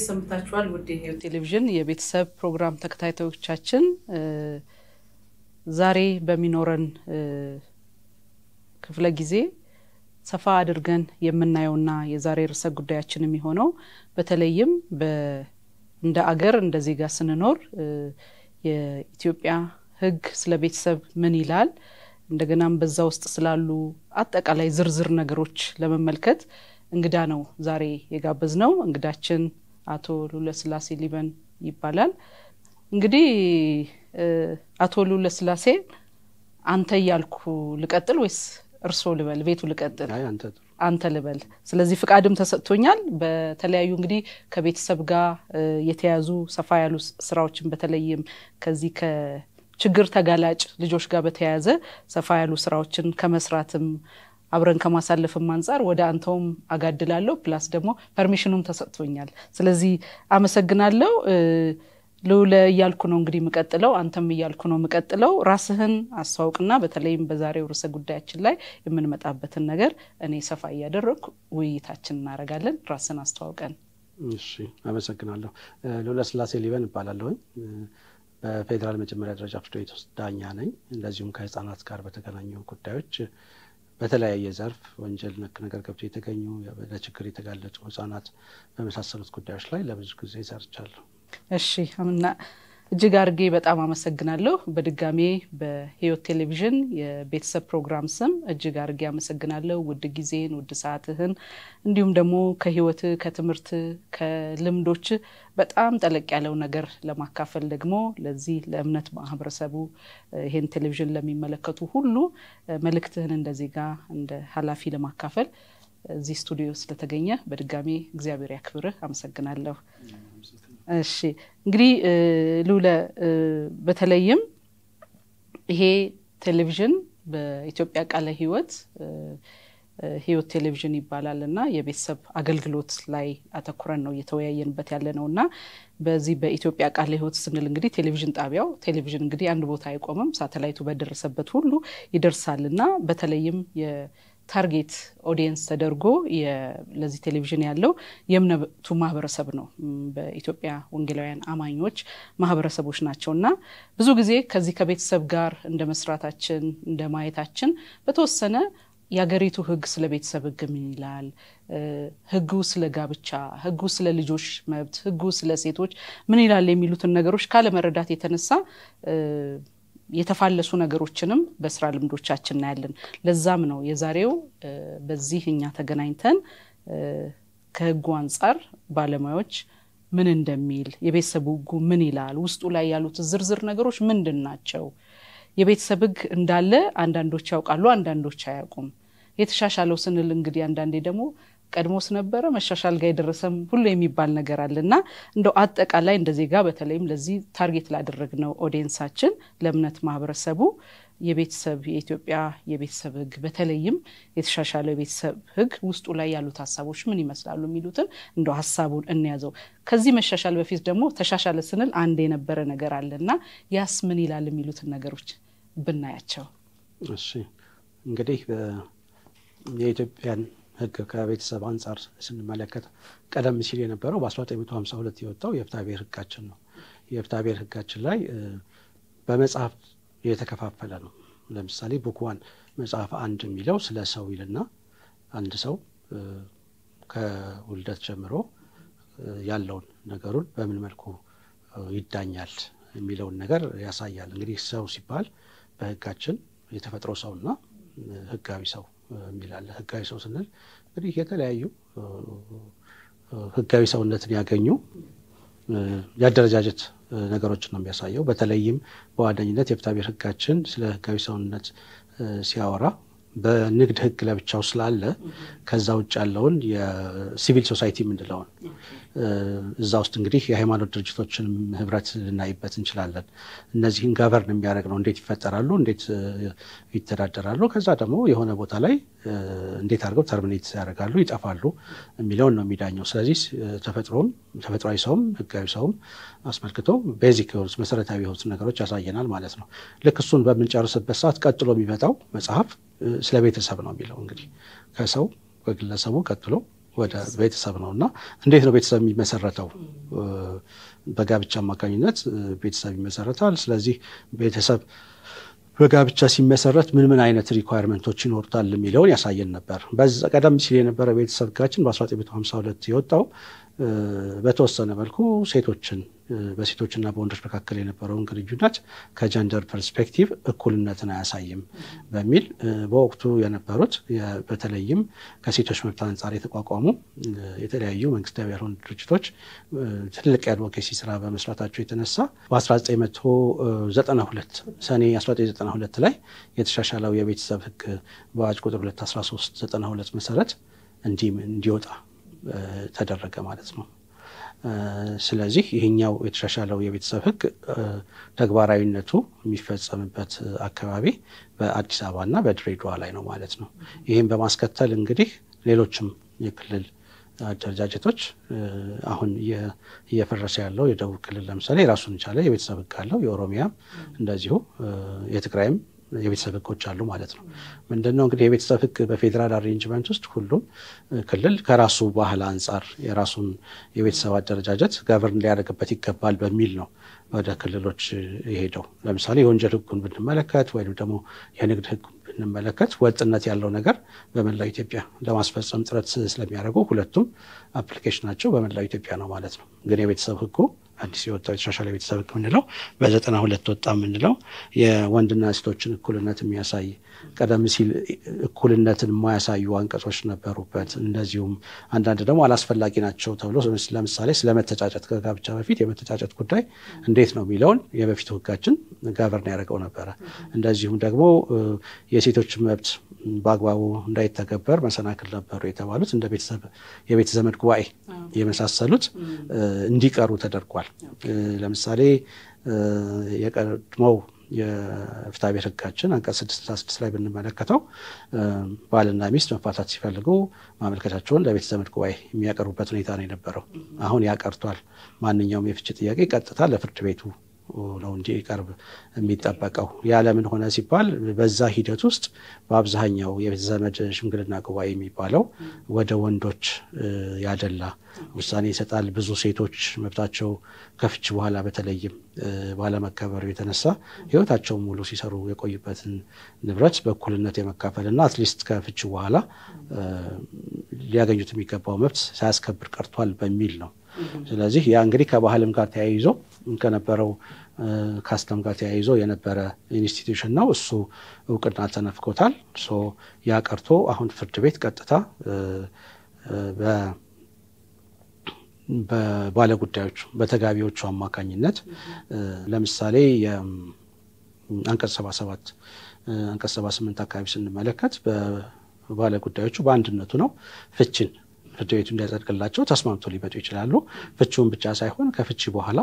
እንዴት ሰንብታችኋል? ውድ ቴሌቪዥን የቤተሰብ ፕሮግራም ተከታታዮቻችን ዛሬ በሚኖረን ክፍለ ጊዜ ሰፋ አድርገን የምናየውና የዛሬ ርዕሰ ጉዳያችን የሚሆነው በተለይም እንደ አገር እንደ ዜጋ ስንኖር የኢትዮጵያ ሕግ ስለ ቤተሰብ ምን ይላል፣ እንደገናም በዛ ውስጥ ስላሉ አጠቃላይ ዝርዝር ነገሮች ለመመልከት እንግዳ ነው ዛሬ የጋበዝ ነው። እንግዳችን አቶ ሉለስላሴ ሊበን ይባላል። እንግዲህ አቶ ሉለስላሴ አንተ እያልኩ ልቀጥል ወይስ እርሶ ልበል? ቤቱ ልቀጥል? አንተ ልበል። ስለዚህ ፍቃድም ተሰጥቶኛል። በተለያዩ እንግዲህ ከቤተሰብ ጋር የተያዙ ሰፋ ያሉ ስራዎችን በተለይም ከዚህ ከችግር ተጋላጭ ልጆች ጋር በተያያዘ ሰፋ ያሉ ስራዎችን ከመስራትም አብረን ከማሳለፍም አንጻር ወደ አንተውም አጋድላለሁ ፕላስ ደግሞ ፐርሚሽኑም ተሰጥቶኛል። ስለዚህ አመሰግናለሁ ልውለ እያልኩ ነው እንግዲህ ምቀጥለው አንተም እያልኩ ነው ምቀጥለው ራስህን አስተዋውቅና በተለይም በዛሬው ርዕሰ ጉዳያችን ላይ የምንመጣበትን ነገር እኔ ሰፋ እያደረግኩ ውይይታችን እናደርጋለን። ራስህን አስተዋውቀን። እሺ፣ አመሰግናለሁ። ልውለ ስላሴ ሊበን ይባላለሁኝ በፌዴራል መጀመሪያ ደረጃ ፍርድ ቤት ውስጥ ዳኛ ነኝ። እንደዚሁም ከህፃናት ጋር በተገናኙ ጉዳዮች በተለያየ ዘርፍ ወንጀል ነክ ነገር ገብቶ የተገኙ ለችግር የተጋለጡ ህጻናት በመሳሰሉት ጉዳዮች ላይ ለብዙ ጊዜ ሰርቻለሁ። እሺ እጅግ አርጌ በጣም አመሰግናለሁ። በድጋሜ በህይወት ቴሌቪዥን የቤተሰብ ፕሮግራም ስም እጅግ አርጌ አመሰግናለሁ። ውድ ጊዜን፣ ውድ ሰዓትህን እንዲሁም ደግሞ ከህይወት ከትምህርት፣ ከልምዶች በጣም ጠለቅ ያለው ነገር ለማካፈል ደግሞ ለዚህ ለእምነት ማህበረሰቡ ይሄን ቴሌቪዥን ለሚመለከቱ ሁሉ መልእክትህን እንደዜጋ እንደ ሀላፊ ለማካፈል እዚህ ስቱዲዮ ስለተገኘ በድጋሜ እግዚአብሔር ያክብርህ። አመሰግናለሁ። እሺ እንግዲህ ልውለ በተለይም ይሄ ቴሌቪዥን በኢትዮጵያ ቃለ ህይወት ህይወት ቴሌቪዥን ይባላል እና የቤተሰብ አገልግሎት ላይ አተኩረን ነው እየተወያየንበት ያለ ነው እና በዚህ በኢትዮጵያ ቃለ ህይወት ስንል እንግዲህ ቴሌቪዥን ጣቢያው ቴሌቪዥን እንግዲህ አንድ ቦታ አይቆምም፣ ሳተላይቱ በደረሰበት ሁሉ ይደርሳል እና በተለይም ታርጌት ኦዲየንስ ተደርጎ ለዚህ ቴሌቪዥን ያለው የእምነቱ ማህበረሰብ ነው። በኢትዮጵያ ወንጌላውያን አማኞች ማህበረሰቦች ናቸው እና ብዙ ጊዜ ከዚህ ከቤተሰብ ጋር እንደ መስራታችን እንደ ማየታችን በተወሰነ የሀገሪቱ ህግ ስለ ቤተሰብ ህግ ምን ይላል? ህጉ ስለ ጋብቻ፣ ህጉ ስለ ልጆች መብት፣ ህጉ ስለ ሴቶች ምን ይላል? የሚሉትን ነገሮች ካለመረዳት የተነሳ የተፋለሱ ነገሮችንም በስራ ልምዶቻችን እናያለን። ለዛም ነው የዛሬው በዚህ እኛ ተገናኝተን ከህጉ አንጻር ባለሙያዎች ምን እንደሚል የቤተሰብ ህጉ ምን ይላል፣ ውስጡ ላይ ያሉት ዝርዝር ነገሮች ምንድን ናቸው፣ የቤተሰብ ህግ እንዳለ አንዳንዶች ያውቃሉ፣ አንዳንዶች አያውቁም። የተሻሻለው ስንል እንግዲህ አንዳንዴ ደግሞ ቀድሞ ስነበረ መሻሻል ጋር የደረሰም ሁሉ የሚባል ነገር አለ እና እንደው አጠቃላይ እንደ ዜጋ በተለይም ለዚህ ታርጌት ነው ኦዲየንሳችን ለእምነት ማህበረሰቡ የቤተሰብ የኢትዮጵያ የቤተሰብ ህግ በተለይም የተሻሻለው የቤተሰብ ህግ ውስጡ ላይ ያሉት ሀሳቦች ምን ይመስላሉ የሚሉትን እንደ ሀሳቡን እንያዘው። ከዚህ መሻሻል በፊት ደግሞ ተሻሻለ ስንል አንድ የነበረ ነገር አለ እና ያስ ምን ይላል የሚሉትን ነገሮች ብናያቸው። እሺ እንግዲህ የኢትዮጵያን ህግ ከቤተሰብ አንጻር ስንመለከት ቀደም ሲል የነበረው በ1952 የወጣው ብሔር ህጋችን ነው። ብሔር ህጋችን ላይ በመጽሐፍ የተከፋፈለ ነው። ለምሳሌ ቡክዋን መጽሐፍ አንድ የሚለው ስለ ሰው ይልና አንድ ሰው ከውልደት ጀምሮ ያለውን ነገሩን በምን መልኩ ይዳኛል የሚለውን ነገር ያሳያል። እንግዲህ ሰው ሲባል በህጋችን የተፈጥሮ ሰውና ህጋዊ ሰው የሚላለ ህጋዊ ሰው ስንል እንግዲህ የተለያዩ ህጋዊ ሰውነትን ያገኙ የአደረጃጀት ነገሮችን ነው የሚያሳየው። በተለይም በዋነኝነት የፍትሐብሔር ህጋችን ስለ ህጋዊ ሰውነት ሲያወራ በንግድ ህግ ለብቻው ስላለ ከዛ ውጭ ያለውን የሲቪል ሶሳይቲ የምንለውን እዛ ውስጥ እንግዲህ የሃይማኖት ድርጅቶችን ህብረት ልናይበት እንችላለን። እነዚህን ጋቨርን የሚያደርግ ነው። እንዴት ይፈጠራሉ፣ እንዴት ይተዳደራሉ፣ ከዛ ደግሞ የሆነ ቦታ ላይ እንዴት አድርገው ተርሚኔት ያደርጋሉ፣ ይጠፋሉ የሚለውን ነው የሚዳኘው። ስለዚህ ተፈጥሮም ተፈጥሯዊ ሰውም ህጋዊ ሰውም አስመልክቶ ቤዚክ የሆኑት መሰረታዊ የሆኑት ነገሮች ያሳየናል ማለት ነው። ልክ እሱን በምንጨርስበት ሰዓት ቀጥሎ የሚመጣው መጽሐፍ ስለ ቤተሰብ ነው የሚለው እንግዲህ ከሰው ከግለሰቡ ቀጥሎ ወደ ቤተሰብ ነው እና እንዴት ነው ቤተሰብ የሚመሰረተው? በጋብቻ አማካኝነት ቤተሰብ ይመሰረታል። ስለዚህ ቤተሰብ በጋብቻ ሲመሰረት ምን ምን አይነት ሪኳርመንቶች ይኖሩታል የሚለውን ያሳየን ነበር። ቀደም ሲል የነበረ ቤተሰብ ጋችን በ1952 የወጣው በተወሰነ መልኩ ሴቶችን በሴቶችና በወንዶች መካከል የነበረውን ግንኙነት ከጀንደር ፐርስፔክቲቭ እኩልነትን አያሳይም በሚል በወቅቱ የነበሩት በተለይም ከሴቶች መብት አንጻር የተቋቋሙ የተለያዩ መንግስታዊ ያልሆኑ ድርጅቶች ትልቅ የአድቮኬሲ ስራ በመስራታቸው የተነሳ በ1992 ሰኔ 1992 ላይ የተሻሻለው የቤተሰብ ህግ በአዋጅ ቁጥር 1392 መሰረት እንዲወጣ ተደረገ ማለት ነው። ስለዚህ ይህኛው የተሻሻለው የቤተሰብ ህግ ተግባራዊነቱ የሚፈጸምበት አካባቢ በአዲስ አበባና በድሬዳዋ ላይ ነው ማለት ነው። ይህም በማስከተል እንግዲህ ሌሎችም የክልል አደረጃጀቶች አሁን እየፈረሰ ያለው የደቡብ ክልል ለምሳሌ የራሱን የቻለ የቤተሰብ ህግ አለው። የኦሮሚያም እንደዚሁ የትግራይም የቤተሰብ ህጎች አሉ ማለት ነው። ምንድነው እንግዲህ የቤተሰብ ህግ በፌዴራል አሬንጅመንት ውስጥ ሁሉም ክልል ከራሱ ባህል አንጻር የራሱን የቤተሰብ አደረጃጀት ገቨርን ሊያደርግበት ይገባል በሚል ነው ወደ ክልሎች የሄደው። ለምሳሌ የወንጀል ህጉን ብንመለከት ወይም ደግሞ የንግድ ህግ ብንመለከት ወጥነት ያለው ነገር በመላው ኢትዮጵያ ለማስፈጸም ጥረት ስለሚያደርጉ ሁለቱም አፕሊኬሽናቸው በመላው ኢትዮጵያ ነው ማለት ነው። ግን የቤተሰብ ህጉ አዲስ የወጣው የተሻሻለ ቤተሰብ ምንለው በዘጠና ሁለት ወጣ የምንለው የወንድና ሴቶችን እኩልነት የሚያሳይ ቀደም ሲል እኩልነትን የማያሳዩ አንቀጾች ነበሩበት። እንደዚሁም አንዳንድ ደግሞ አላስፈላጊ ናቸው ተብሎ ለምሳሌ ስለመተጫጨት ከጋብቻ በፊት የመተጫጨት ጉዳይ እንዴት ነው የሚለውን የበፊቱ ሕጋችን ጋቨርን ያደርገው ነበረ። እንደዚሁም ደግሞ የሴቶች መብት በአግባቡ እንዳይተገበር መሰናክል ነበሩ የተባሉት እንደ የቤተ ዘመድ ጉባኤ የመሳሰሉት እንዲቀሩ ተደርጓል። ለምሳሌ የቀድሞው የፍትሐ ብሔር ሕጋችን አንቀጽ ስድስት ላይ ብንመለከተው ባልና ሚስት መፋታት ሲፈልጉ ማመልከቻቸውን ለቤተ ዘመድ ጉባኤ የሚያቀርቡበት ሁኔታ ነው የነበረው። አሁን ያቀርቷል። ማንኛውም የፍች ጥያቄ ቀጥታ ለፍርድ ቤቱ ነው እንጂ ቀርብ የሚጠበቀው ያለምን ሆነ ሲባል በዛ ሂደት ውስጥ በአብዛኛው የዘመድ ሽምግልና ጉባኤ የሚባለው ወደ ወንዶች ያደላ ውሳኔ ይሰጣል። ብዙ ሴቶች መብታቸው ከፍች በኋላ በተለይም ባለመከበሩ የተነሳ ህይወታቸው ሙሉ ሲሰሩ የቆዩበትን ንብረት በእኩልነት የመካፈልና አትሊስት ከፍች በኋላ ሊያገኙት የሚገባው መብት ሳያስከብር ቀርቷል በሚል ነው። ስለዚህ ያ እንግዲህ ከባህልም ጋር ተያይዞ ከነበረው ካስተም ጋር ተያይዞ የነበረ ኢንስቲትዩሽን ነው። እሱ እውቅና ተነፍኮታል። ያ ቀርቶ አሁን ፍርድ ቤት ቀጥታ በባለጉዳዮቹ በተጋቢዎቹ አማካኝነት ለምሳሌ አንቀጽ 77 አንቀጽ 78 አካባቢ ስንመለከት በባለጉዳዮቹ በአንድነቱ ነው ፍችን ፍርድ ቤቱ እንዲያጸድቅላቸው ተስማምቶ ሊመጡ ይችላሉ። ፍቺውን ብቻ ሳይሆን ከፍቺ በኋላ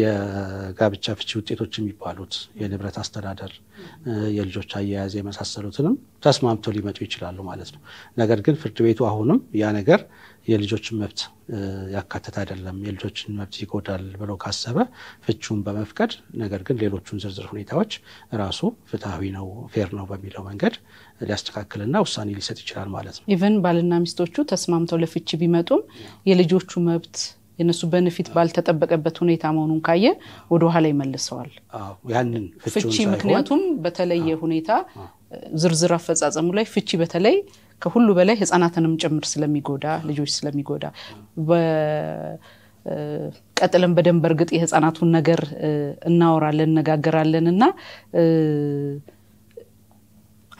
የጋብቻ ፍቺ ውጤቶች የሚባሉት የንብረት አስተዳደር፣ የልጆች አያያዝ የመሳሰሉትንም ተስማምቶ ሊመጡ ይችላሉ ማለት ነው። ነገር ግን ፍርድ ቤቱ አሁንም ያ ነገር የልጆችን መብት ያካተት አይደለም፣ የልጆችን መብት ይጎዳል ብሎ ካሰበ ፍቹን በመፍቀድ ነገር ግን ሌሎቹን ዝርዝር ሁኔታዎች ራሱ ፍትሐዊ ነው፣ ፌር ነው በሚለው መንገድ ሊያስተካክልና ውሳኔ ሊሰጥ ይችላል ማለት ነው። ኢቨን ባልና ሚስቶቹ ተስማምተው ለፍቺ ቢመጡም የልጆቹ መብት የነሱ በንፊት ባልተጠበቀበት ሁኔታ መሆኑን ካየ ወደ ኋላ ይመልሰዋል ያንን ፍቺ። ምክንያቱም በተለየ ሁኔታ ዝርዝር አፈጻጸሙ ላይ ፍቺ በተለይ ከሁሉ በላይ ህፃናትንም ጭምር ስለሚጎዳ ልጆች ስለሚጎዳ ቀጥለን በደንብ እርግጥ የህፃናቱን ነገር እናወራለን እነጋገራለን እና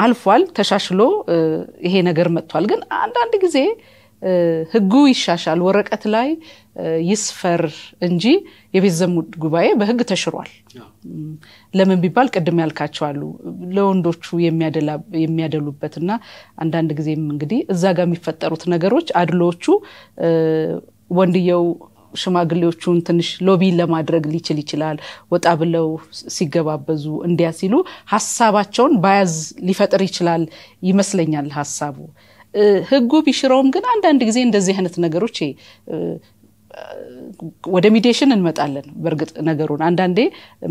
አልፏል፣ ተሻሽሎ ይሄ ነገር መጥቷል። ግን አንዳንድ ጊዜ ህጉ ይሻሻል፣ ወረቀት ላይ ይስፈር እንጂ የቤት ዘመድ ጉባኤ በህግ ተሽሯል። ለምን ቢባል ቅድም ያልካቸዋሉ ለወንዶቹ የሚያደሉበት እና አንዳንድ ጊዜም እንግዲህ እዛ ጋር የሚፈጠሩት ነገሮች አድሎቹ ወንድየው ሽማግሌዎቹን ትንሽ ሎቢ ለማድረግ ሊችል ይችላል። ወጣ ብለው ሲገባበዙ እንዲያ ሲሉ ሀሳባቸውን ባያዝ ሊፈጥር ይችላል ይመስለኛል ሀሳቡ ህጉ ቢሽረውም ግን አንዳንድ ጊዜ እንደዚህ አይነት ነገሮች ወደ ሚዲሽን እንመጣለን። በእርግጥ ነገሩን አንዳንዴ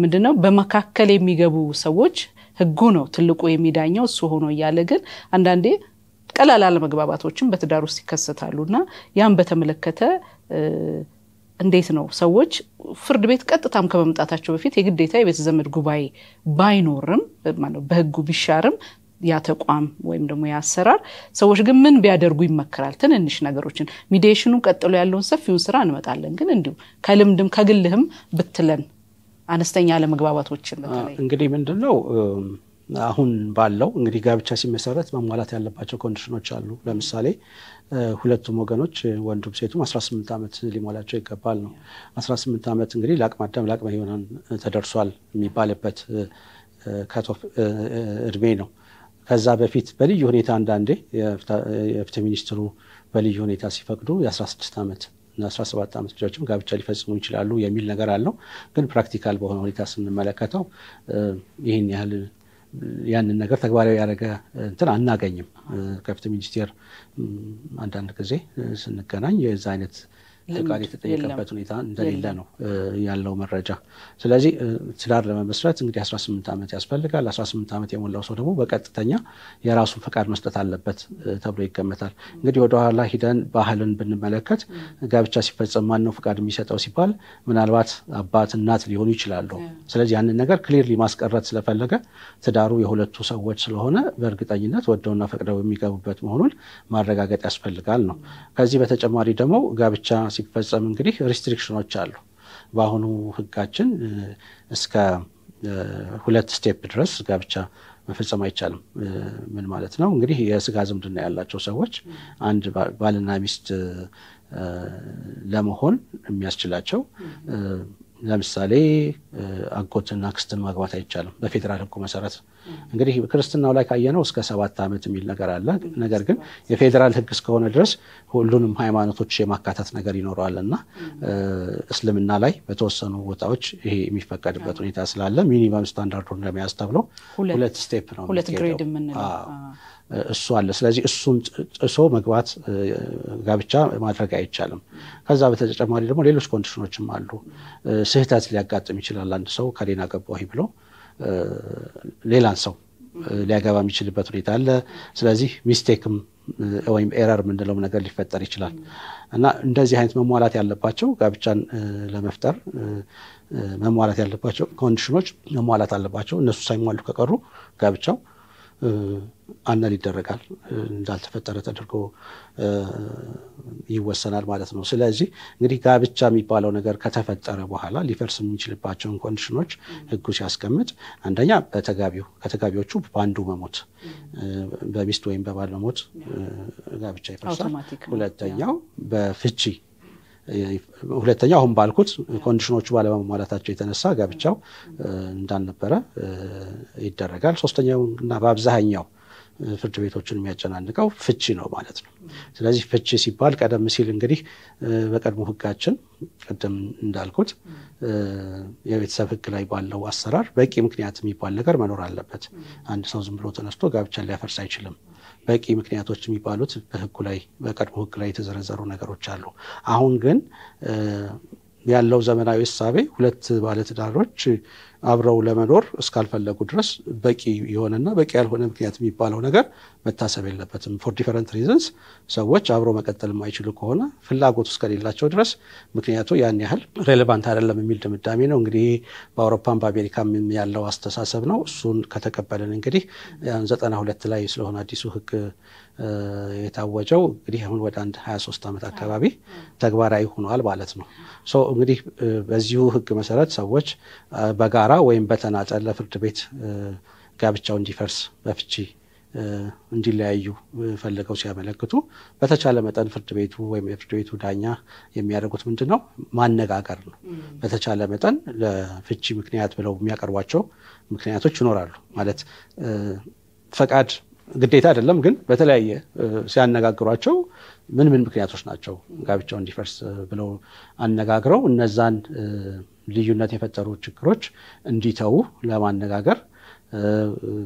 ምንድነው በመካከል የሚገቡ ሰዎች ህጉ ነው ትልቁ የሚዳኘው እሱ ሆኖ እያለ ግን አንዳንዴ ቀላል አለመግባባቶችን በትዳር ውስጥ ይከሰታሉ እና ያን በተመለከተ እንዴት ነው ሰዎች ፍርድ ቤት ቀጥታም ከመምጣታቸው በፊት የግዴታ የቤተዘመድ ጉባኤ ባይኖርም በህጉ ቢሻርም ያ ተቋም ወይም ደግሞ ያ አሰራር። ሰዎች ግን ምን ቢያደርጉ ይመከራል? ትንንሽ ነገሮችን ሚዲሽኑ ቀጥሎ ያለውን ሰፊውን ስራ እንመጣለን። ግን እንዲሁ ከልምድም ከግልህም ብትለን አነስተኛ ለመግባባቶችን እንግዲህ ምንድን ነው አሁን ባለው እንግዲህ ጋብቻ ሲመሰረት መሟላት ያለባቸው ኮንዲሽኖች አሉ። ለምሳሌ ሁለቱም ወገኖች ወንዱም ሴቱም 18 ዓመት ሊሞላቸው ይገባል ነው። 18 ዓመት እንግዲህ ለአቅመ አዳም ለአቅመ ተደርሷል የሚባልበት ከቶፍ እድሜ ነው። ከዛ በፊት በልዩ ሁኔታ አንዳንዴ የፍትህ ሚኒስትሩ በልዩ ሁኔታ ሲፈቅዱ የ16 ዓመት እና 17 ዓመት ልጆችም ጋብቻ ሊፈጽሙ ይችላሉ የሚል ነገር አለው። ግን ፕራክቲካል በሆነ ሁኔታ ስንመለከተው ይህን ያህል ያንን ነገር ተግባራዊ ያደረገ እንትን አናገኝም። ከፍትህ ሚኒስቴር አንዳንድ ጊዜ ስንገናኝ የዛ አይነት ፍቃድ የተጠየቀበት ሁኔታ እንደሌለ ነው ያለው መረጃ። ስለዚህ ትዳር ለመመስረት እንግዲህ 18 ዓመት ያስፈልጋል። 18 ዓመት የሞላው ሰው ደግሞ በቀጥተኛ የራሱን ፍቃድ መስጠት አለበት ተብሎ ይገመታል። እንግዲህ ወደኋላ ሂደን ባህልን ብንመለከት ጋብቻ ሲፈጸም ማነው ፍቃድ የሚሰጠው ሲባል ምናልባት አባት፣ እናት ሊሆኑ ይችላሉ። ስለዚህ ያንን ነገር ክሊርሊ ማስቀረት ስለፈለገ ትዳሩ የሁለቱ ሰዎች ስለሆነ በእርግጠኝነት ወደውና ፈቅደው የሚገቡበት መሆኑን ማረጋገጥ ያስፈልጋል ነው። ከዚህ በተጨማሪ ደግሞ ጋብቻ ሲፈጸም እንግዲህ ሪስትሪክሽኖች አሉ። በአሁኑ ህጋችን እስከ ሁለት ስቴፕ ድረስ ጋብቻ መፈጸም አይቻልም። ምን ማለት ነው እንግዲህ የስጋ ዝምድና ያላቸው ሰዎች አንድ ባልና ሚስት ለመሆን የሚያስችላቸው ለምሳሌ አጎትና ክስትን ማግባት አይቻልም በፌዴራል ህጉ መሰረት። እንግዲህ ክርስትናው ላይ ካየነው እስከ ሰባት ዓመት የሚል ነገር አለ። ነገር ግን የፌዴራል ህግ እስከሆነ ድረስ ሁሉንም ሃይማኖቶች የማካተት ነገር ይኖረዋል እና እስልምና ላይ በተወሰኑ ቦታዎች ይሄ የሚፈቀድበት ሁኔታ ስላለ ሚኒመም ስታንዳርዱን ለመያዝ ተብሎ ሁለት ስቴፕ ነው ሁለት ግሬድ የምንለው እሱ አለ። ስለዚህ እሱን ጥሶ መግባት ጋብቻ ማድረግ አይቻልም። ከዛ በተጨማሪ ደግሞ ሌሎች ኮንዲሽኖችም አሉ። ስህተት ሊያጋጥም ይችላል። አንድ ሰው ከሌና ገባሁ ብሎ ሌላን ሰው ሊያገባ የሚችልበት ሁኔታ አለ። ስለዚህ ሚስቴክም ወይም ኤረር የምንለውም ነገር ሊፈጠር ይችላል እና እንደዚህ አይነት መሟላት ያለባቸው ጋብቻን ለመፍጠር መሟላት ያለባቸው ኮንዲሽኖች መሟላት አለባቸው። እነሱ ሳይሟሉ ከቀሩ ጋብቻው አነል ይደረጋል እንዳልተፈጠረ ተደርጎ ይወሰናል ማለት ነው። ስለዚህ እንግዲህ ጋብቻ የሚባለው ነገር ከተፈጠረ በኋላ ሊፈርስ የሚችልባቸውን ኮንዲሽኖች ህጉ ሲያስቀምጥ አንደኛ በተጋቢው ከተጋቢዎቹ በአንዱ መሞት በሚስት ወይም በባል መሞት ጋብቻ ይፈርሳል። ሁለተኛው በፍቺ ሁለተኛው አሁን ባልኩት ኮንዲሽኖቹ ባለመሟላታቸው የተነሳ ጋብቻው እንዳልነበረ ይደረጋል። ሶስተኛው እና በአብዛኛው ፍርድ ቤቶችን የሚያጨናንቀው ፍቺ ነው ማለት ነው። ስለዚህ ፍቺ ሲባል ቀደም ሲል እንግዲህ በቀድሞ ሕጋችን ቅድም እንዳልኩት የቤተሰብ ሕግ ላይ ባለው አሰራር በቂ ምክንያት የሚባል ነገር መኖር አለበት። አንድ ሰው ዝም ብሎ ተነስቶ ጋብቻን ሊያፈርስ አይችልም። በቂ ምክንያቶች የሚባሉት በህጉ ላይ በቀድሞ ህግ ላይ የተዘረዘሩ ነገሮች አሉ። አሁን ግን ያለው ዘመናዊ እሳቤ ሁለት ባለትዳሮች አብረው ለመኖር እስካልፈለጉ ድረስ በቂ የሆነና በቂ ያልሆነ ምክንያት የሚባለው ነገር መታሰብ የለበትም። ፎር ዲፈረንት ሪዝንስ ሰዎች አብረው መቀጠል የማይችሉ ከሆነ ፍላጎቱ እስከሌላቸው ድረስ ምክንያቱ ያን ያህል ሬሌቫንት አይደለም የሚል ድምዳሜ ነው። እንግዲህ በአውሮፓም በአሜሪካም ያለው አስተሳሰብ ነው። እሱን ከተቀበልን እንግዲህ ዘጠና ሁለት ላይ ስለሆነ አዲሱ ህግ የታወጀው እንግዲህ አሁን ወደ አንድ 23 ዓመት አካባቢ ተግባራዊ ሆኗል ማለት ነው። እንግዲህ በዚሁ ህግ መሰረት ሰዎች በጋራ በጋራ ወይም በተናጠል ለፍርድ ቤት ጋብቻው እንዲፈርስ በፍቺ እንዲለያዩ ፈልገው ሲያመለክቱ በተቻለ መጠን ፍርድ ቤቱ ወይም የፍርድ ቤቱ ዳኛ የሚያደርጉት ምንድን ነው? ማነጋገር ነው። በተቻለ መጠን ለፍቺ ምክንያት ብለው የሚያቀርቧቸው ምክንያቶች ይኖራሉ። ማለት ፈቃድ ግዴታ አይደለም፣ ግን በተለያየ ሲያነጋግሯቸው ምን ምን ምክንያቶች ናቸው ጋብቻው እንዲፈርስ ብለው አነጋግረው እነዛን ልዩነት የፈጠሩ ችግሮች እንዲተዉ ለማነጋገር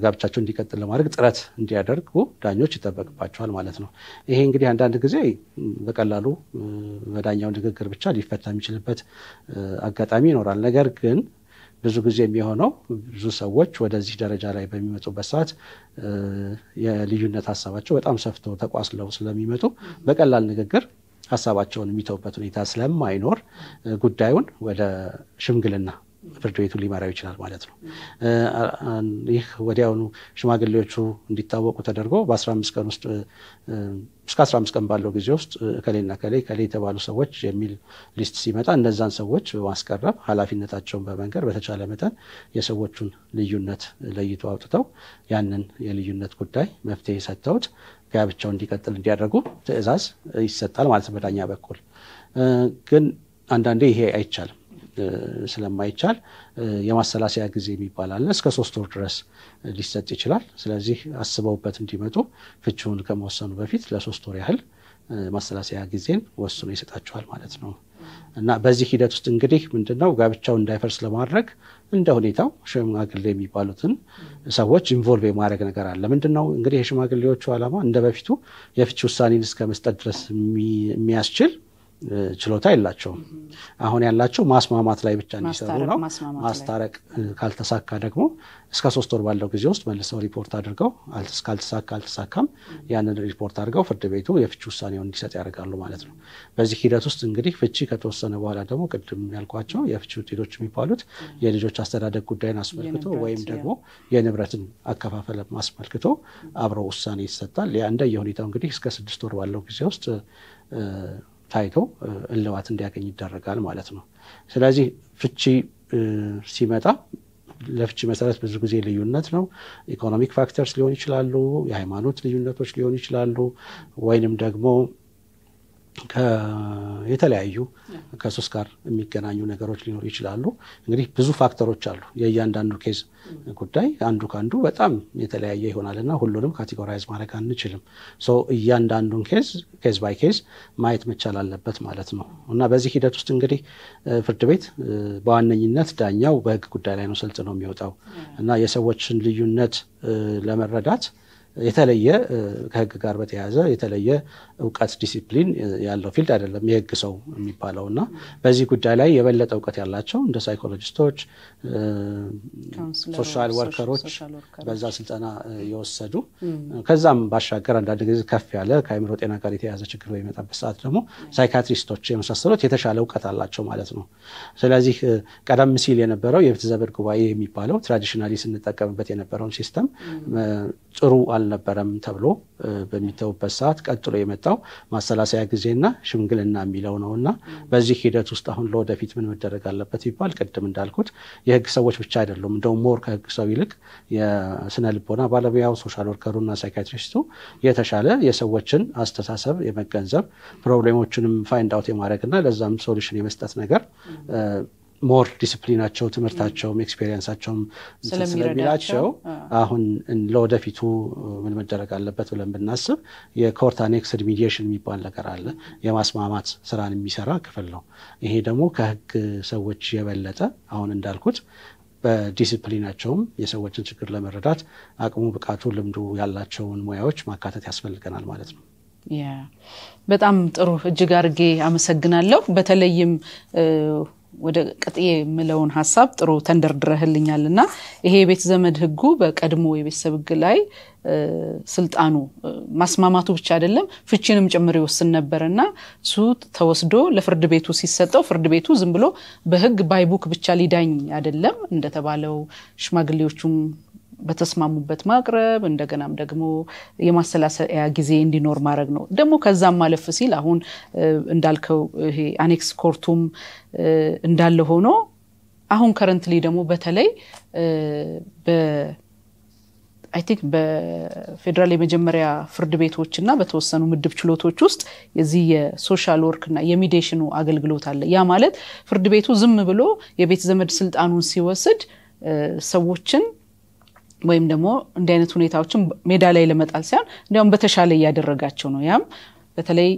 ጋብቻቸው እንዲቀጥል ለማድረግ ጥረት እንዲያደርጉ ዳኞች ይጠበቅባቸዋል ማለት ነው። ይሄ እንግዲህ አንዳንድ ጊዜ በቀላሉ በዳኛው ንግግር ብቻ ሊፈታ የሚችልበት አጋጣሚ ይኖራል። ነገር ግን ብዙ ጊዜ የሚሆነው ብዙ ሰዎች ወደዚህ ደረጃ ላይ በሚመጡበት ሰዓት የልዩነት ሀሳባቸው በጣም ሰፍተው ተቋስለው ስለሚመጡ በቀላል ንግግር ሀሳባቸውን የሚተውበት ሁኔታ ስለማይኖር ጉዳዩን ወደ ሽምግልና ፍርድ ቤቱ ሊመራው ይችላል ማለት ነው። ይህ ወዲያውኑ ሽማግሌዎቹ እንዲታወቁ ተደርጎ በ15 ቀን ውስጥ እስከ 15 ቀን ባለው ጊዜ ውስጥ እከሌና እከሌ እከሌ የተባሉ ሰዎች የሚል ሊስት ሲመጣ እነዛን ሰዎች በማስቀረብ ኃላፊነታቸውን በመንገድ በተቻለ መጠን የሰዎቹን ልዩነት ለይቶ አውጥተው ያንን የልዩነት ጉዳይ መፍትሄ ሰጥተውት ጋብቻው እንዲቀጥል እንዲያደርጉ ትዕዛዝ ይሰጣል ማለት ነው በዳኛ በኩል። ግን አንዳንዴ ይሄ አይቻልም ስለማይቻል የማሰላሰያ ጊዜ የሚባል አለ። እስከ ሶስት ወር ድረስ ሊሰጥ ይችላል። ስለዚህ አስበውበት እንዲመጡ ፍችውን ከመወሰኑ በፊት ለሶስት ወር ያህል ማሰላሰያ ጊዜን ወስኖ ይሰጣቸዋል ማለት ነው እና በዚህ ሂደት ውስጥ እንግዲህ ምንድነው ጋብቻው እንዳይፈርስ ለማድረግ እንደ ሁኔታው ሽማግሌ የሚባሉትን ሰዎች ኢንቮልቭ የማድረግ ነገር አለ። ምንድን ነው እንግዲህ የሽማግሌዎቹ ዓላማ እንደ በፊቱ የፍች ውሳኔን እስከ መስጠት ድረስ የሚያስችል ችሎታ የላቸውም። አሁን ያላቸው ማስማማት ላይ ብቻ እንዲሰሩ ነው። ማስታረቅ ካልተሳካ ደግሞ እስከ ሶስት ወር ባለው ጊዜ ውስጥ መልሰው ሪፖርት አድርገው ካልተሳካ አልተሳካም ያንን ሪፖርት አድርገው ፍርድ ቤቱ የፍቺ ውሳኔውን እንዲሰጥ ያደርጋሉ ማለት ነው። በዚህ ሂደት ውስጥ እንግዲህ ፍቺ ከተወሰነ በኋላ ደግሞ ቅድም ያልኳቸው የፍቺ ውጤቶች የሚባሉት የልጆች አስተዳደግ ጉዳይን አስመልክቶ ወይም ደግሞ የንብረትን አከፋፈል አስመልክቶ አብረው ውሳኔ ይሰጣል። ያ እንደየሁኔታው እንግዲህ እስከ ስድስት ወር ባለው ጊዜ ውስጥ ታይቶ እልባት እንዲያገኝ ይደረጋል ማለት ነው። ስለዚህ ፍቺ ሲመጣ ለፍቺ መሰረት ብዙ ጊዜ ልዩነት ነው። ኢኮኖሚክ ፋክተርስ ሊሆን ይችላሉ፣ የሃይማኖት ልዩነቶች ሊሆን ይችላሉ፣ ወይንም ደግሞ የተለያዩ ከሱስ ጋር የሚገናኙ ነገሮች ሊኖሩ ይችላሉ። እንግዲህ ብዙ ፋክተሮች አሉ። የእያንዳንዱ ኬዝ ጉዳይ አንዱ ከአንዱ በጣም የተለያየ ይሆናል እና ሁሉንም ካቴጎራይዝ ማድረግ አንችልም። እያንዳንዱን ኬዝ ኬዝ ባይ ኬዝ ማየት መቻል አለበት ማለት ነው እና በዚህ ሂደት ውስጥ እንግዲህ ፍርድ ቤት በዋነኝነት ዳኛው በህግ ጉዳይ ላይ ነው ስልጥ ነው የሚወጣው እና የሰዎችን ልዩነት ለመረዳት የተለየ ከህግ ጋር በተያያዘ የተለየ እውቀት ዲሲፕሊን ያለው ፊልድ አይደለም የህግ ሰው የሚባለው እና በዚህ ጉዳይ ላይ የበለጠ እውቀት ያላቸው እንደ ሳይኮሎጂስቶች፣ ሶሻል ወርከሮች በዛ ስልጠና የወሰዱ ከዛም ባሻገር አንዳንድ ጊዜ ከፍ ያለ ከአይምሮ ጤና ጋር የተያያዘ ችግር በሚመጣበት ሰዓት ደግሞ ሳይካትሪስቶች የመሳሰሉት የተሻለ እውቀት አላቸው ማለት ነው። ስለዚህ ቀደም ሲል የነበረው የፍትዘበድ ጉባኤ የሚባለው ትራዲሽናሊ ስንጠቀምበት የነበረውን ሲስተም ጥሩ አለ አልነበረም ተብሎ በሚተውበት ሰዓት ቀጥሎ የመጣው ማሰላሰያ ጊዜና ሽምግልና የሚለው ነው እና በዚህ ሂደት ውስጥ አሁን ለወደፊት ምን መደረግ አለበት ይባል ቅድም እንዳልኩት የህግ ሰዎች ብቻ አይደሉም። እንደውም ሞር ከህግ ሰው ይልቅ የስነ ልቦና ባለሙያው ሶሻል ወርከሩና ሳይካትሪስቱ የተሻለ የሰዎችን አስተሳሰብ የመገንዘብ ፕሮብሌሞችንም ፋይንድ አውት ና ለዛም ሶሉሽን የመስጠት ነገር ሞር ዲስፕሊናቸው ትምህርታቸውም ኤክስፔሪንሳቸውም ስለሚላቸው አሁን ለወደፊቱ ምን መደረግ አለበት ብለን ብናስብ የኮርት አኔክስድ የሚባል ነገር አለ። የማስማማት ስራን የሚሰራ ክፍል ነው። ይሄ ደግሞ ከህግ ሰዎች የበለጠ አሁን እንዳልኩት በዲስፕሊናቸውም የሰዎችን ችግር ለመረዳት አቅሙ፣ ብቃቱ፣ ልምዱ ያላቸውን ሙያዎች ማካተት ያስፈልገናል ማለት ነው። በጣም ጥሩ እጅግ አድርጌ አመሰግናለሁ። በተለይም ወደ ቅጥዬ የምለውን ሀሳብ ጥሩ ተንደርድረህልኛል እና ይሄ የቤት ዘመድ ህጉ በቀድሞ የቤተሰብ ህግ ላይ ስልጣኑ ማስማማቱ ብቻ አይደለም ፍቺንም ጭምር ይወስን ነበር እና እሱ ተወስዶ ለፍርድ ቤቱ ሲሰጠው ፍርድ ቤቱ ዝም ብሎ በህግ ባይቡክ ብቻ ሊዳኝ አይደለም እንደተባለው ሽማግሌዎቹም በተስማሙበት ማቅረብ እንደገናም ደግሞ የማሰላሰያ ጊዜ እንዲኖር ማድረግ ነው። ደግሞ ከዛም ማለፍ ሲል አሁን እንዳልከው ይሄ አኔክስ ኮርቱም እንዳለ ሆኖ አሁን ከረንትሊ ደግሞ በተለይ አይ ቲንክ በፌዴራል የመጀመሪያ ፍርድ ቤቶች እና በተወሰኑ ምድብ ችሎቶች ውስጥ የዚህ የሶሻል ወርክ እና የሚዲሽኑ አገልግሎት አለ። ያ ማለት ፍርድ ቤቱ ዝም ብሎ የቤት ዘመድ ስልጣኑን ሲወስድ ሰዎችን ወይም ደግሞ እንዲህ አይነት ሁኔታዎችን ሜዳ ላይ ለመጣል ሳይሆን እንዲያውም በተሻለ እያደረጋቸው ነው። ያም በተለይ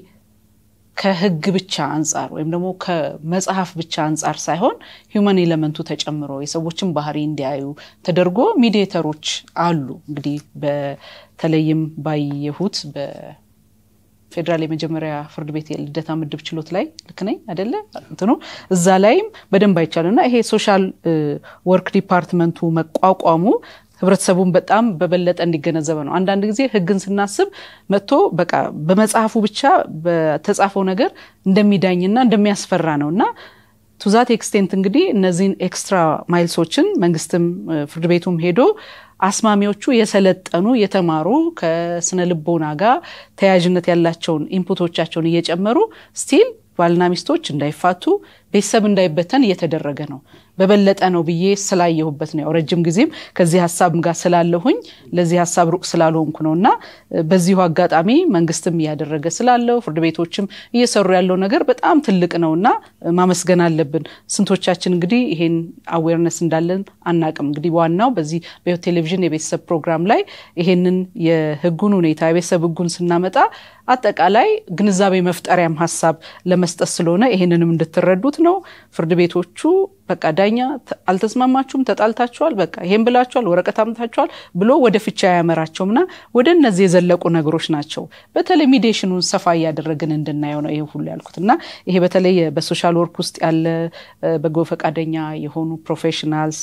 ከህግ ብቻ አንጻር ወይም ደግሞ ከመጽሐፍ ብቻ አንጻር ሳይሆን ሂውማን ኤለመንቱ ተጨምሮ የሰዎችን ባህሪ እንዲያዩ ተደርጎ ሚዲየተሮች አሉ። እንግዲህ በተለይም ባየሁት በፌዴራል የመጀመሪያ ፍርድ ቤት የልደታ ምድብ ችሎት ላይ ልክ ነኝ አይደለ? እንትኑ እዛ ላይም በደንብ አይቻልም እና ይሄ ሶሻል ወርክ ዲፓርትመንቱ መቋቋሙ ህብረተሰቡን በጣም በበለጠ እንዲገነዘበ ነው። አንዳንድ ጊዜ ህግን ስናስብ መጥቶ በቃ በመጽሐፉ ብቻ በተጻፈው ነገር እንደሚዳኝና እንደሚያስፈራ ነው እና ቱዛት ኤክስቴንት እንግዲህ እነዚህን ኤክስትራ ማይልሶችን መንግስትም ፍርድ ቤቱም ሄዶ አስማሚዎቹ የሰለጠኑ የተማሩ ከስነ ልቦና ጋር ተያያዥነት ያላቸውን ኢንፑቶቻቸውን እየጨመሩ ስቲል ባልና ሚስቶች እንዳይፋቱ ቤተሰብ እንዳይበተን እየተደረገ ነው። በበለጠ ነው ብዬ ስላየሁበት ነው። ረጅም ጊዜም ከዚህ ሀሳብ ጋር ስላለሁኝ ለዚህ ሀሳብ ሩቅ ስላልሆንኩ ነው እና በዚሁ አጋጣሚ መንግስትም እያደረገ ስላለው ፍርድ ቤቶችም እየሰሩ ያለው ነገር በጣም ትልቅ ነው እና ማመስገን አለብን። ስንቶቻችን እንግዲህ ይሄን አዌርነስ እንዳለን አናቅም። እንግዲህ ዋናው በዚህ በሕይወት ቴሌቪዥን የቤተሰብ ፕሮግራም ላይ ይሄንን የህጉን ሁኔታ የቤተሰብ ህጉን ስናመጣ አጠቃላይ ግንዛቤ መፍጠሪያም ሀሳብ ለመስጠት ስለሆነ ይሄንንም እንድትረዱት ነው ፍርድ ቤቶቹ በቃ ዳኛ አልተስማማችሁም፣ ተጣልታችኋል፣ በቃ ይሄን ብላችኋል፣ ወረቀት አምታችኋል ብሎ ወደ ፍቻ ና ወደ እነዚህ የዘለቁ ነገሮች ናቸው። በተለይ ሚዲሽኑን ሰፋ እያደረግን እንድናየው ነው ይሄ ሁሉ ያልኩት እና ይሄ በተለይ በሶሻል ወርክ ውስጥ ያለ በጎ ፈቃደኛ የሆኑ ፕሮፌሽናልስ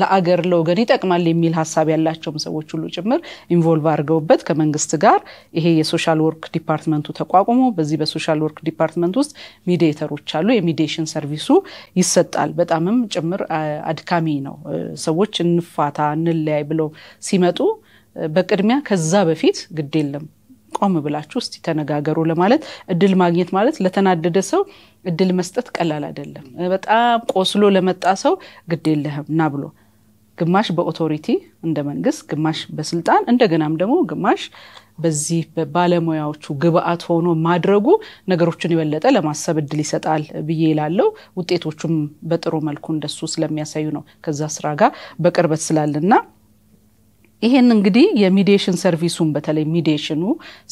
ለአገር ለወገን ይጠቅማል የሚል ሀሳብ ያላቸውም ሰዎች ሁሉ ጭምር ኢንቮልቭ አድርገውበት ከመንግስት ጋር ይሄ የሶሻል ወርክ ዲፓርትመንቱ ተቋቁሞ በዚህ በሶሻል ወርክ ዲፓርትመንት ውስጥ ሚዲተሮች አሉ። የሚዲሽን ሰርቪሱ ይሰጣል። በጣምም ጭምር አድካሚ ነው። ሰዎች እንፋታ እንለያይ ብለው ሲመጡ በቅድሚያ ከዛ በፊት ግድ የለም ቆም ብላችሁ እስቲ ተነጋገሩ ለማለት እድል ማግኘት ማለት ለተናደደ ሰው እድል መስጠት ቀላል አይደለም። በጣም ቆስሎ ለመጣ ሰው ግድ የለህም ና ብሎ ግማሽ በኦቶሪቲ እንደ መንግስት፣ ግማሽ በስልጣን እንደገናም ደግሞ ግማሽ በዚህ ባለሙያዎቹ ግብአት ሆኖ ማድረጉ ነገሮችን የበለጠ ለማሰብ እድል ይሰጣል ብዬ ይላለው። ውጤቶቹም በጥሩ መልኩ እንደሱ ስለሚያሳዩ ነው ከዛ ስራ ጋር በቅርበት ስላለና ይሄን እንግዲህ የሚዲሽን ሰርቪሱን በተለይ ሚዲሽኑ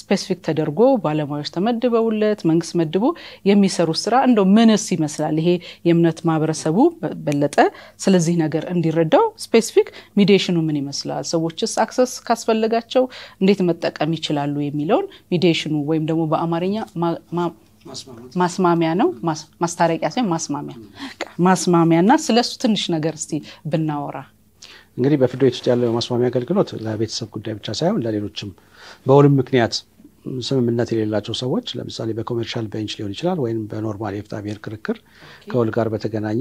ስፔሲፊክ ተደርጎ ባለሙያዎች ተመድበውለት መንግስት መድቦ የሚሰሩት ስራ እንደው ምንስ ይመስላል? ይሄ የእምነት ማህበረሰቡ በለጠ ስለዚህ ነገር እንዲረዳው ስፔሲፊክ ሚዲሽኑ ምን ይመስላል፣ ሰዎችስ አክሰስ ካስፈለጋቸው እንዴት መጠቀም ይችላሉ የሚለውን ሚዲሽኑ ወይም ደግሞ በአማርኛ ማስማሚያ ነው ማስታረቂያ ሳይሆን ማስማሚያ ማስማሚያ እና ስለሱ ትንሽ ነገር እስቲ ብናወራ እንግዲህ በፍርድ ቤት ውስጥ ያለው የማስማሚያ አገልግሎት ለቤተሰብ ጉዳይ ብቻ ሳይሆን ለሌሎችም በውልም ምክንያት ስምምነት የሌላቸው ሰዎች ለምሳሌ በኮሜርሻል ቤንች ሊሆን ይችላል ወይም በኖርማል የፍታ ብሔር ክርክር ከውል ጋር በተገናኘ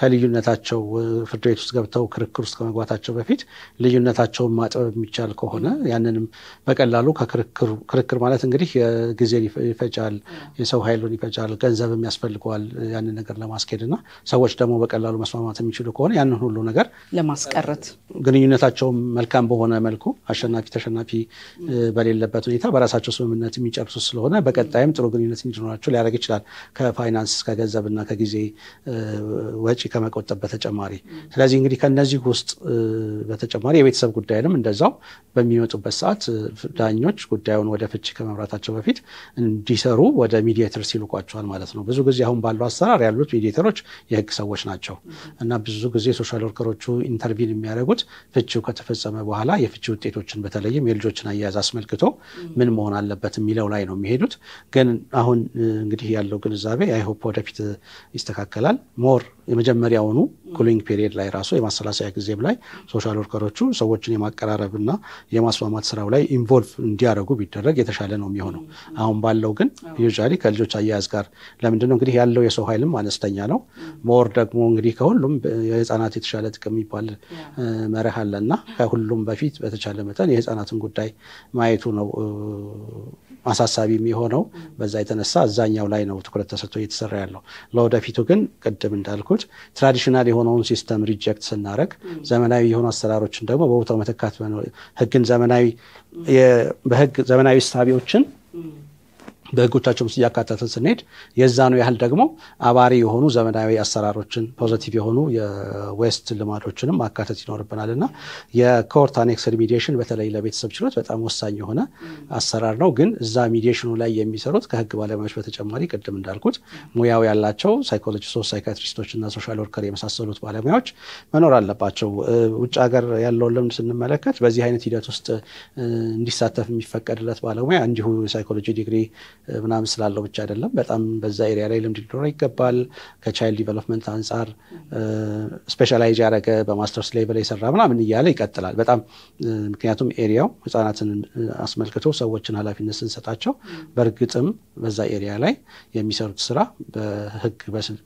ከልዩነታቸው ፍርድ ቤት ውስጥ ገብተው ክርክር ውስጥ ከመግባታቸው በፊት ልዩነታቸውን ማጥበብ የሚቻል ከሆነ ያንንም በቀላሉ ክርክር ማለት እንግዲህ ጊዜን ይፈጫል የሰው ኃይሉን ይፈጃል፣ ገንዘብም ያስፈልገዋል ያንን ነገር ለማስኬድ እና ሰዎች ደግሞ በቀላሉ መስማማት የሚችሉ ከሆነ ያንን ሁሉ ነገር ለማስቀረት ግንኙነታቸውም መልካም በሆነ መልኩ አሸናፊ ተሸናፊ በሌለበት ሁኔታ በራሳቸው ስምምነት የሚጨርሱ ስለሆነ በቀጣይም ጥሩ ግንኙነት እንዲኖራቸው ሊያደርግ ይችላል። ከፋይናንስ ከገንዘብና ከጊዜ ወጪ ወጪ ከመቆጠብ በተጨማሪ ስለዚህ እንግዲህ ከነዚህ ውስጥ በተጨማሪ የቤተሰብ ጉዳይንም እንደዛው በሚመጡበት ሰዓት ዳኞች ጉዳዩን ወደ ፍቺ ከመምራታቸው በፊት እንዲሰሩ ወደ ሚዲየተር ሲልቋቸዋል ማለት ነው። ብዙ ጊዜ አሁን ባለው አሰራር ያሉት ሚዲየተሮች የህግ ሰዎች ናቸው እና ብዙ ጊዜ ሶሻል ወርከሮቹ ኢንተርቪን የሚያደርጉት ፍቺው ከተፈጸመ በኋላ የፍቺ ውጤቶችን በተለይም የልጆችን አያያዝ አስመልክቶ ምን መሆን አለበት የሚለው ላይ ነው የሚሄዱት። ግን አሁን እንግዲህ ያለው ግንዛቤ አይሆፕ ወደፊት ይስተካከላል ሞር የመጀመሪያውኑ ኩሊንግ ፔሪየድ ላይ ራሱ የማሰላሰያ ጊዜም ላይ ሶሻል ወርከሮቹ ሰዎችን የማቀራረብና የማስማማት ስራው ላይ ኢንቮልቭ እንዲያደርጉ ቢደረግ የተሻለ ነው የሚሆነው። አሁን ባለው ግን ዩዛሊ ከልጆች አያያዝ ጋር ለምንድነው እንግዲህ ያለው የሰው ኃይልም አነስተኛ ነው። ሞር ደግሞ እንግዲህ ከሁሉም የህፃናት የተሻለ ጥቅም የሚባል መርህ አለና ከሁሉም በፊት በተቻለ መጠን የህፃናትን ጉዳይ ማየቱ ነው አሳሳቢ የሚሆነው በዛ የተነሳ አዛኛው ላይ ነው ትኩረት ተሰጥቶ እየተሰራ ያለው። ለወደፊቱ ግን ቅድም እንዳልኩት ትራዲሽናል የሆነውን ሲስተም ሪጀክት ስናደረግ ዘመናዊ የሆኑ አሰራሮችን ደግሞ በቦታው መተካት ህግን ዘመናዊ በህግ ዘመናዊ ሳቢዎችን በህጎቻቸው ውስጥ እያካተትን ስንሄድ ነው ያህል ደግሞ አባሪ የሆኑ ዘመናዊ አሰራሮችን ፖዘቲቭ የሆኑ የዌስት ልማዶችንም ማካተት ይኖርብናል እና የኮርት አኔክስድ ሚዲሽን በተለይ ለቤተሰብ ችሎት በጣም ወሳኝ የሆነ አሰራር ነው። ግን እዛ ሚዲሽኑ ላይ የሚሰሩት ከህግ ባለሙያዎች በተጨማሪ ቅድም እንዳልኩት ሙያው ያላቸው ሳይኮሎጂስቶች፣ ሳይካትሪስቶች እና ሶሻል ወርከር የመሳሰሉት ባለሙያዎች መኖር አለባቸው። ውጭ ሀገር ያለውን ልምድ ስንመለከት በዚህ አይነት ሂደት ውስጥ እንዲሳተፍ የሚፈቀድለት ባለሙያ እንዲሁ ሳይኮሎጂ ዲግሪ ምናምን ስላለው ብቻ አይደለም። በጣም በዛ ኤሪያ ላይ ልምድ ሊኖረ ይገባል። ከቻይልድ ዲቨሎፕመንት አንጻር ስፔሻላይዝ ያደረገ በማስተርስ ሌቨል የሰራ ምናምን እያለ ይቀጥላል። በጣም ምክንያቱም ኤሪያው ህጻናትን አስመልክቶ ሰዎችን ኃላፊነት ስንሰጣቸው በእርግጥም በዛ ኤሪያ ላይ የሚሰሩት ስራ በህግ በስልጠና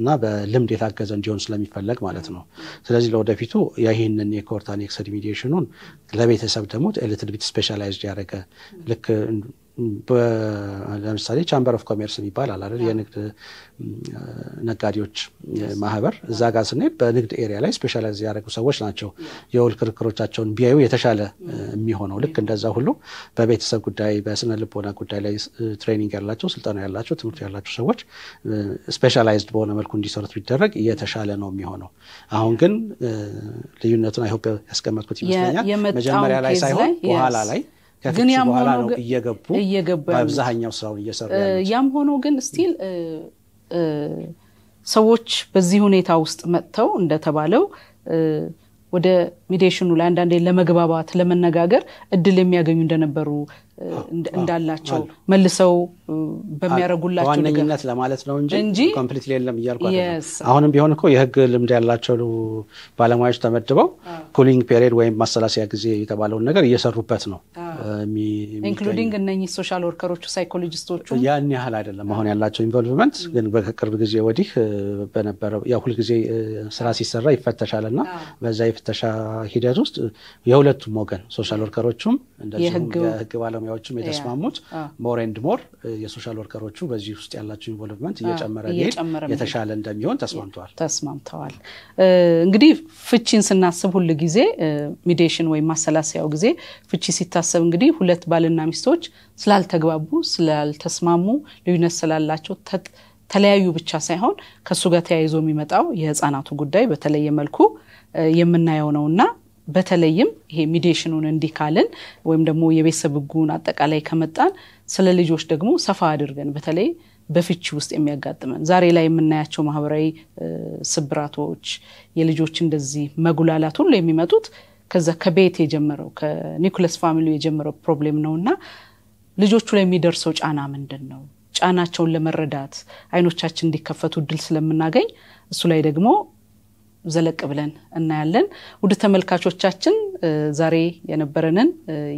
እና በልምድ የታገዘ እንዲሆን ስለሚፈለግ ማለት ነው። ስለዚህ ለወደፊቱ ይህንን የኮርታን አኔክስድ ሚዲዬሽኑን ለቤተሰብ ደግሞ ኤ ቢት ስፔሻላይዝድ ያደረገ ልክ ለምሳሌ ቻምበር ኦፍ ኮሜርስ የሚባል አላ የንግድ ነጋዴዎች ማህበር። እዛ ጋር ስናይ በንግድ ኤሪያ ላይ ስፔሻላይዝ ያደረጉ ሰዎች ናቸው የውል ክርክሮቻቸውን ቢያዩ የተሻለ የሚሆነው። ልክ እንደዛ ሁሉ በቤተሰብ ጉዳይ፣ በስነ ልቦና ጉዳይ ላይ ትሬኒንግ ያላቸው ስልጠና ያላቸው ትምህርት ያላቸው ሰዎች ስፔሻላይዝድ በሆነ መልኩ እንዲሰሩት ቢደረግ የተሻለ ነው የሚሆነው። አሁን ግን ልዩነቱን አይሆ ያስቀመጥኩት ይመስለኛል መጀመሪያ ላይ ሳይሆን በኋላ ላይ ከፍች በኋላ ነው እየገቡ በአብዛኛው ስራውን እየሰሩ ያም ሆኖ ግን ስቲል ሰዎች በዚህ ሁኔታ ውስጥ መጥተው እንደተባለው ወደ ሚዲሽኑ ላይ አንዳንዴ ለመግባባት ለመነጋገር እድል የሚያገኙ እንደነበሩ እንዳላቸው መልሰው በሚያደረጉላቸው ዋነኝነት ለማለት ነው እንጂ እንጂ ኮምፕሊት የለም እያልኩ አሁንም ቢሆን እኮ የህግ ልምድ ያላቸው ባለሙያዎች ተመድበው ኩሊንግ ፔሪድ ወይም ማሰላሰያ ጊዜ የተባለውን ነገር እየሰሩበት ነው። ኢንክሉዲንግ እነኚህ ሶሻል ወርከሮቹ ሳይኮሎጂስቶቹ ያን ያህል አይደለም አሁን ያላቸው ኢንቮልቭመንት። ግን በቅርብ ጊዜ ወዲህ በነበረው ያው ሁልጊዜ ስራ ሲሰራ ይፈተሻል እና በዛ የፍተሻ ሂደት ውስጥ የሁለቱም ወገን ሶሻል ወርከሮቹም እንደዚሁም የህግ ባለሙያ ባለሙያዎችም የተስማሙት ሞር ኤንድ ሞር የሶሻል ወርከሮቹ በዚህ ውስጥ ያላቸው ኢንቮልቭመንት እየጨመረ የተሻለ እንደሚሆን ተስማምተዋል ተስማምተዋል። እንግዲህ ፍቺን ስናስብ ሁሉ ጊዜ ሚዲሽን ወይም ማሰላሰያው ጊዜ ፍቺ ሲታሰብ እንግዲህ ሁለት ባልና ሚስቶች ስላልተግባቡ፣ ስላልተስማሙ፣ ልዩነት ስላላቸው ተለያዩ ብቻ ሳይሆን ከእሱ ጋር ተያይዞ የሚመጣው የህፃናቱ ጉዳይ በተለየ መልኩ የምናየው ነው እና በተለይም ይሄ ሚዲሽኑን እንዲህ ካልን ወይም ደግሞ የቤተሰብ ህጉን አጠቃላይ ከመጣን ስለ ልጆች ደግሞ ሰፋ አድርገን በተለይ በፍቺ ውስጥ የሚያጋጥመን ዛሬ ላይ የምናያቸው ማህበራዊ ስብራቶች፣ የልጆች እንደዚህ መጉላላት ሁሉ የሚመጡት ከዛ ከቤት የጀመረው ከኒኩለስ ፋሚሊ የጀመረው ፕሮብሌም ነው እና ልጆቹ ላይ የሚደርሰው ጫና ምንድን ነው? ጫናቸውን ለመረዳት አይኖቻችን እንዲከፈቱ እድል ስለምናገኝ እሱ ላይ ደግሞ ዘለቅ ብለን እናያለን። ውድ ተመልካቾቻችን ዛሬ የነበረንን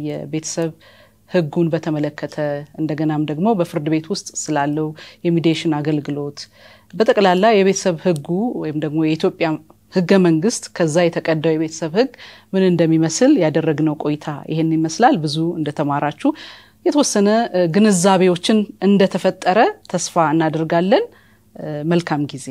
የቤተሰብ ህጉን በተመለከተ እንደገናም ደግሞ በፍርድ ቤት ውስጥ ስላለው የሚዲሽን አገልግሎት በጠቅላላ የቤተሰብ ህጉ ወይም ደግሞ የኢትዮጵያ ህገ መንግስት ከዛ የተቀዳው የቤተሰብ ህግ ምን እንደሚመስል ያደረግነው ቆይታ ይህን ይመስላል። ብዙ እንደተማራችሁ የተወሰነ ግንዛቤዎችን እንደተፈጠረ ተስፋ እናደርጋለን። መልካም ጊዜ